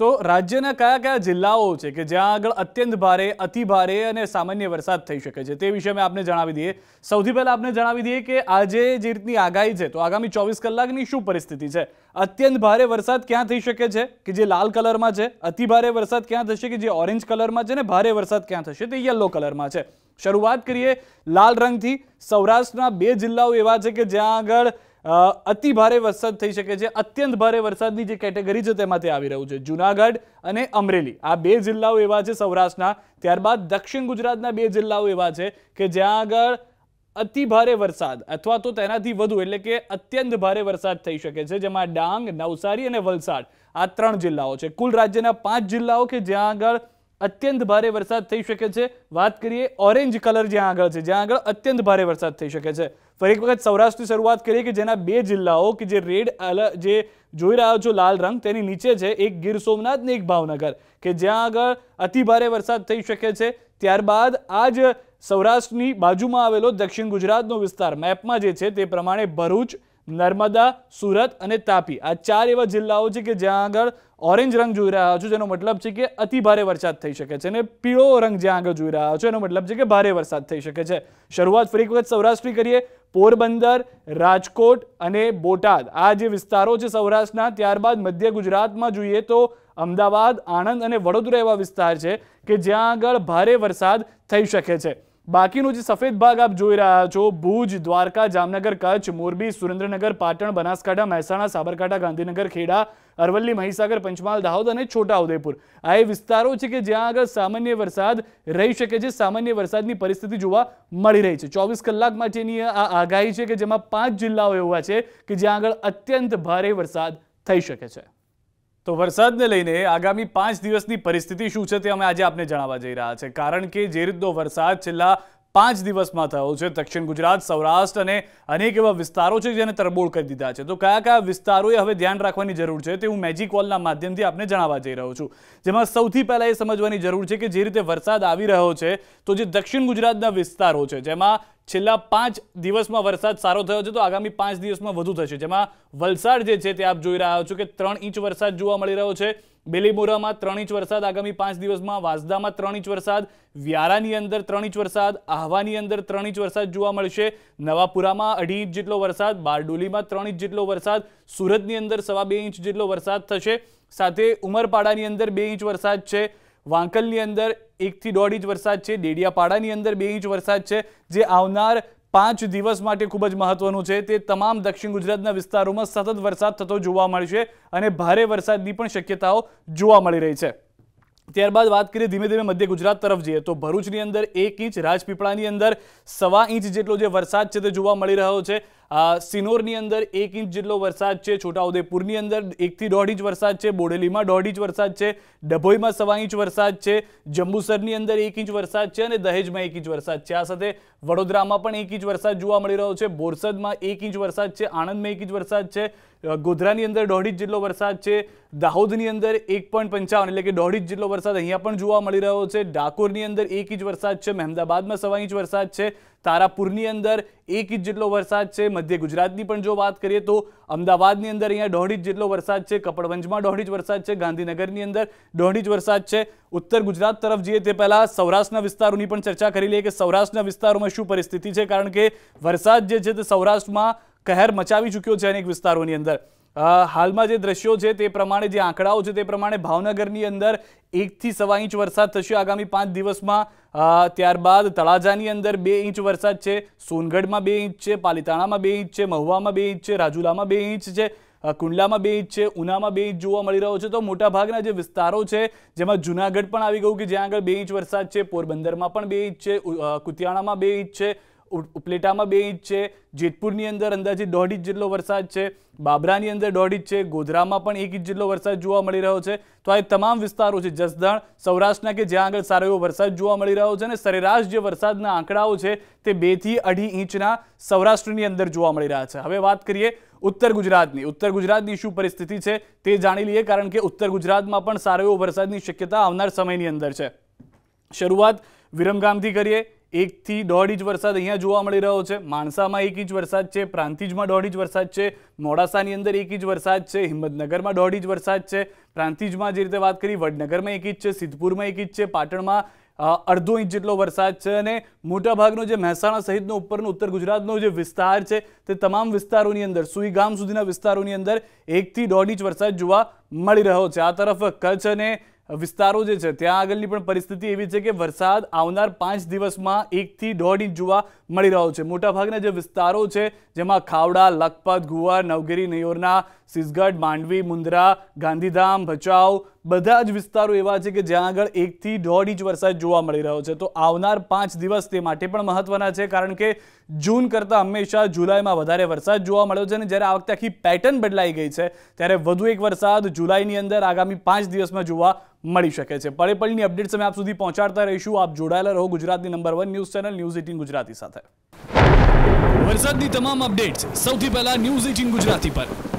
તો રાજ્યના કયા કયા જિલ્લાઓ છે કે જ્યાં આગળ અત્યંત ભારે અતિ ભારે અને સામાન્ય વરસાદ થઈ શકે છે તે વિશે મેં આપને જણાવી દઈએ સૌથી પહેલાં આપને જણાવી દઈએ કે આજે જે રીતની આગાહી છે તો આગામી ચોવીસ કલાકની શું પરિસ્થિતિ છે અત્યંત ભારે વરસાદ ક્યાં થઈ શકે છે કે જે લાલ કલરમાં છે અતિ ભારે વરસાદ ક્યાં થશે કે જે ઓરેન્જ કલરમાં છે ને ભારે વરસાદ ક્યાં થશે તે યલો કલરમાં છે શરૂઆત કરીએ લાલ રંગથી સૌરાષ્ટ્રના બે જિલ્લાઓ એવા છે કે જ્યાં આગળ અતિ ભારે વરસાદ થઈ શકે છે અત્યંત ભારે વરસાદની જે કેટેગરી છે તેમાંથી આવી રહ્યું છે જુનાગઢ અને અમરેલી આ બે જિલ્લાઓ એવા છે સૌરાષ્ટ્રના ત્યારબાદ દક્ષિણ ગુજરાતના બે જિલ્લાઓ એવા છે કે જ્યાં આગળ અતિ ભારે વરસાદ અથવા તો તેનાથી વધુ એટલે કે અત્યંત ભારે વરસાદ થઈ શકે છે જેમાં ડાંગ નવસારી અને વલસાડ આ ત્રણ જિલ્લાઓ છે કુલ રાજ્યના પાંચ જિલ્લાઓ કે જ્યાં આગળ અત્યંત ભારે વરસાદ થઈ શકે છે વાત કરીએ ઓરેન્જ કલર જ્યાં આગળ છે જ્યાં આગળ અત્યંત ભારે વરસાદ થઈ શકે છે ફરી એક વખત સૌરાષ્ટ્રની શરૂઆત કરીએ કે જેના બે જિલ્લાઓ કે જે રેડ જે જોઈ રહ્યો છો લાલ રંગ તેની નીચે છે એક ગીર સોમનાથ ને એક ભાવનગર કે જ્યાં આગળ અતિ ભારે વરસાદ થઈ શકે છે ત્યારબાદ આ જ સૌરાષ્ટ્રની બાજુમાં આવેલો દક્ષિણ ગુજરાતનો વિસ્તાર મેપમાં જે છે તે પ્રમાણે ભરૂચ નર્મદા સુરત અને તાપી આ ચાર એવા જિલ્લાઓ છે કે જ્યાં આગળ ઓરેન્જ રંગ જોઈ રહ્યા છો જેનો મતલબ છે કે અતિ ભારે વરસાદ થઈ શકે છે અને પીળો રંગ જ્યાં આગળ જોઈ રહ્યા છો એનો મતલબ છે કે ભારે વરસાદ થઈ શકે છે શરૂઆત ફરી વખત સૌરાષ્ટ્રની કરીએ પોરબંદર રાજકોટ અને બોટાદ આ જે વિસ્તારો છે સૌરાષ્ટ્રના ત્યારબાદ મધ્ય ગુજરાતમાં જોઈએ તો અમદાવાદ આણંદ અને વડોદરા એવા વિસ્તાર છે કે જ્યાં આગળ ભારે વરસાદ થઈ શકે છે બાકીનો જે સફેદ ભાગ આપ જોઈ રહ્યા છો ભુજ દ્વારકા જામનગર કચ્છ મોરબી સુરેન્દ્રનગર પાટણ બનાસકાંઠા મહેસાણા સાબરકાંઠા ગાંધીનગર ખેડા અરવલ્લી મહીસાગર પંચમહાલ દાહોદ અને છોટાઉદેપુર આ એ વિસ્તારો છે કે જ્યાં આગળ સામાન્ય વરસાદ રહી શકે છે સામાન્ય વરસાદની પરિસ્થિતિ જોવા મળી રહી છે ચોવીસ કલાક માટેની આ આગાહી છે કે જેમાં પાંચ જિલ્લાઓ એવા છે કે જ્યાં આગળ અત્યંત ભારે વરસાદ થઈ શકે છે તો વરસાદને લઈને આગામી પાંચ દિવસની પરિસ્થિતિ શું છે તે અમે આજે આપને જણાવવા જઈ રહ્યા છે કારણ કે જે રીતનો વરસાદ છેલ્લા પાંચ દિવસમાં થયો છે દક્ષિણ ગુજરાત સૌરાષ્ટ્ર અને અનેક એવા વિસ્તારો છે જેને તરબોળ કરી દીધા છે તો કયા કયા વિસ્તારોએ હવે ધ્યાન રાખવાની જરૂર છે તે હું મેજિક કોલના માધ્યમથી આપને જણાવવા જઈ રહ્યો છું જેમાં સૌથી પહેલાં એ સમજવાની જરૂર છે કે જે રીતે વરસાદ આવી રહ્યો છે તો જે દક્ષિણ ગુજરાતના વિસ્તારો છે જેમાં છેલ્લા પાંચ દિવસમાં વરસાદ સારો થયો છે તો આગામી પાંચ દિવસમાં વધુ થશે જેમાં વલસાડ જે છે તે આપ જોઈ રહ્યા છો કે ત્રણ ઇંચ વરસાદ જોવા મળી રહ્યો છે બેલીમોરામાં ત્રણ ઇંચ વરસાદ આગામી પાંચ દિવસમાં વાસદામાં ત્રણ ઇંચ વરસાદ વ્યારાની અંદર ત્રણ ઇંચ વરસાદ આહવાની અંદર ત્રણ ઇંચ વરસાદ જોવા મળશે નવાપુરામાં અઢી ઇંચ જેટલો વરસાદ બારડોલીમાં ત્રણ ઇંચ જેટલો વરસાદ સુરતની અંદર સવા બે ઇંચ જેટલો વરસાદ થશે સાથે ઉમરપાડાની અંદર બે ઇંચ વરસાદ છે વાંકલની અંદર એકથી દોઢ ઇંચ વરસાદ છે ડેડિયાપાડાની અંદર બે ઇંચ વરસાદ છે જે આવનાર પાંચ દિવસ માટે ખૂબ જ મહત્વનું છે તે તમામ દક્ષિણ ગુજરાતના વિસ્તારોમાં સતત વરસાદ થતો જોવા મળશે અને ભારે વરસાદની પણ શક્યતાઓ જોવા મળી રહી છે ત્યારબાદ વાત કરીએ ધીમે ધીમે મધ્ય ગુજરાત તરફ જઈએ તો ભરૂચની અંદર એક ઇંચ રાજપીપળાની અંદર સવા ઇંચ જેટલો જે વરસાદ છે તે જોવા મળી રહ્યો છે સિનોરની અંદર એક ઇંચ જેટલો વરસાદ છે છોટાઉદેપુરની અંદર એકથી દોઢ ઇંચ વરસાદ છે બોડેલીમાં દોઢ ઇંચ વરસાદ છે ડભોઈમાં સવા ઇંચ વરસાદ છે જંબુસરની અંદર એક ઇંચ વરસાદ છે અને દહેજમાં એક ઇંચ વરસાદ છે આ સાથે વડોદરામાં પણ એક ઇંચ વરસાદ જોવા મળી રહ્યો છે બોરસદમાં એક ઇંચ વરસાદ છે આણંદમાં એક ઇંચ વરસાદ છે ગોધરાની અંદર દોઢ ઇંચ જેટલો વરસાદ છે દાહોદની અંદર એક પોઈન્ટ પંચાવન એટલે કે દોઢ ઇંચ જેટલો વરસાદ અહીંયા પણ જોવા મળી રહ્યો છે ડાકોરની અંદર એક ઇંચ વરસાદ છે મહેમદાબાદમાં સવા ઇંચ વરસાદ છે सारा पुर्नी अंदर 12 जितलो बरसात छे मध्य गुजरात ની પણ જો વાત કરીએ તો અમદાવાદ ની અંદર અહીંયા 12 जितलो बरसात छे કપડવંજ માં 12 बरसात छे ગાંધીનગર ની અંદર 12 बरसात छे ઉત્તર ગુજરાત તરફ જઈએ તે પહેલા સૌરાષ્ટ્ર વિસ્તારની પણ ચર્ચા કરી લે કે સૌરાષ્ટ્ર વિસ્તારો માં શું પરિસ્થિતિ છે કારણ કે વરસાદ જે છે તે સૌરાષ્ટ્ર માં कहर मचावी ચૂક્યો છે અનેક વિસ્તારો ની અંદર હાલમાં જે દ્રશ્યો છે તે પ્રમાણે જે આંકડાઓ છે તે પ્રમાણે ભાવનગરની અંદર એકથી સવા ઇંચ વરસાદ થશે આગામી પાંચ દિવસમાં ત્યારબાદ તળાજાની અંદર બે ઇંચ વરસાદ છે સોનગઢમાં બે ઇંચ છે પાલિતાણામાં બે ઇંચ છે મહુવામાં બે ઇંચ છે રાજુલામાં બે ઇંચ છે કુંડલામાં બે ઇંચ છે ઉનામાં બે ઇંચ જોવા મળી રહ્યો છે તો મોટાભાગના જે વિસ્તારો છે જેમાં જુનાગઢ પણ આવી ગયું કે જ્યાં આગળ બે ઇંચ વરસાદ છે પોરબંદરમાં પણ બે ઇંચ છે કુતિયાણામાં બે ઇંચ છે ઉપલેટામાં બે ઇંચ છે જેતપુરની અંદર અંદાજે દોઢ ઇંચ જેટલો વરસાદ છે બાબરાની અંદર દોઢ ઇંચ છે ગોધરામાં પણ એક ઇંચ જેટલો વરસાદ જોવા મળી રહ્યો છે તો આ તમામ વિસ્તારો છે જસદણ સૌરાષ્ટ્રના કે જ્યાં આગળ સારો એવો વરસાદ જોવા મળી રહ્યો છે અને સરેરાશ જે વરસાદના આંકડાઓ છે તે બેથી અઢી ઇંચના સૌરાષ્ટ્રની અંદર જોવા મળી રહ્યા છે હવે વાત કરીએ ઉત્તર ગુજરાતની ઉત્તર ગુજરાતની શું પરિસ્થિતિ છે તે જાણી લઈએ કારણ કે ઉત્તર ગુજરાતમાં પણ સારો એવો વરસાદની શક્યતા આવનાર સમયની અંદર છે શરૂઆત વિરમગામથી કરીએ એકથી દોઢ ઇંચ વરસાદ અહીંયા જોવા મળી રહ્યો છે માણસામાં એક ઇંચ વરસાદ છે પ્રાંતિજમાં દોઢ ઇંચ વરસાદ છે મોડાસાની અંદર એક ઇંચ વરસાદ છે હિંમતનગરમાં દોઢ ઇંચ વરસાદ છે પ્રાંતિજમાં જે રીતે વાત કરી વડનગરમાં એક ઇંચ છે સિદ્ધપુરમાં એક ઇંચ છે પાટણમાં અડધો ઇંચ જેટલો વરસાદ છે અને મોટાભાગનો જે મહેસાણા સહિતનો ઉપરનો ઉત્તર ગુજરાતનો જે વિસ્તાર છે તે તમામ વિસ્તારોની અંદર સુઈગામ સુધીના વિસ્તારોની અંદર એકથી દોઢ ઇંચ વરસાદ જોવા મળી રહ્યો છે આ તરફ કચ્છ અને વિસ્તારો જે છે ત્યાં આગળની પણ પરિસ્થિતિ એવી છે કે વરસાદ આવનાર પાંચ દિવસમાં એકથી દોઢ ઇંચ જોવા મળી રહ્યો છે મોટાભાગના જે વિસ્તારો છે જેમાં ખાવડા લખપત ગુવાર નવગીરી નૈયોરના સિસગઢ માંડવી મુંદ્રા ગાંધીધામ ભચાઉ બધા જ વિસ્તારો એવા છે કે જ્યાં આગળ એકથી દોઢ ઇંચ વરસાદ જોવા મળી રહ્યો છે તો આવનાર પાંચ દિવસ તે માટે પણ મહત્વના છે કારણ કે જૂન કરતાં હંમેશા જુલાઈમાં વધારે વરસાદ જોવા મળ્યો છે અને જ્યારે આ વખતે આખી પેટર્ન બદલાઈ ગઈ છે ત્યારે વધુ એક વરસાદ જુલાઈની અંદર આગામી પાંચ દિવસમાં જોવા મળી શકે છે પળે પળની અપડેટ્સ અમે આપ સુધી પહોંચાડતા રહીશું આપ જોડાયેલા રહો ગુજરાતની number one news channel news eighteen Gujarati સાથે વરસાદની તમામ અપડેટ્સ સૌથી પહેલા ન્યૂઝ એટીન ગુજરાતી પર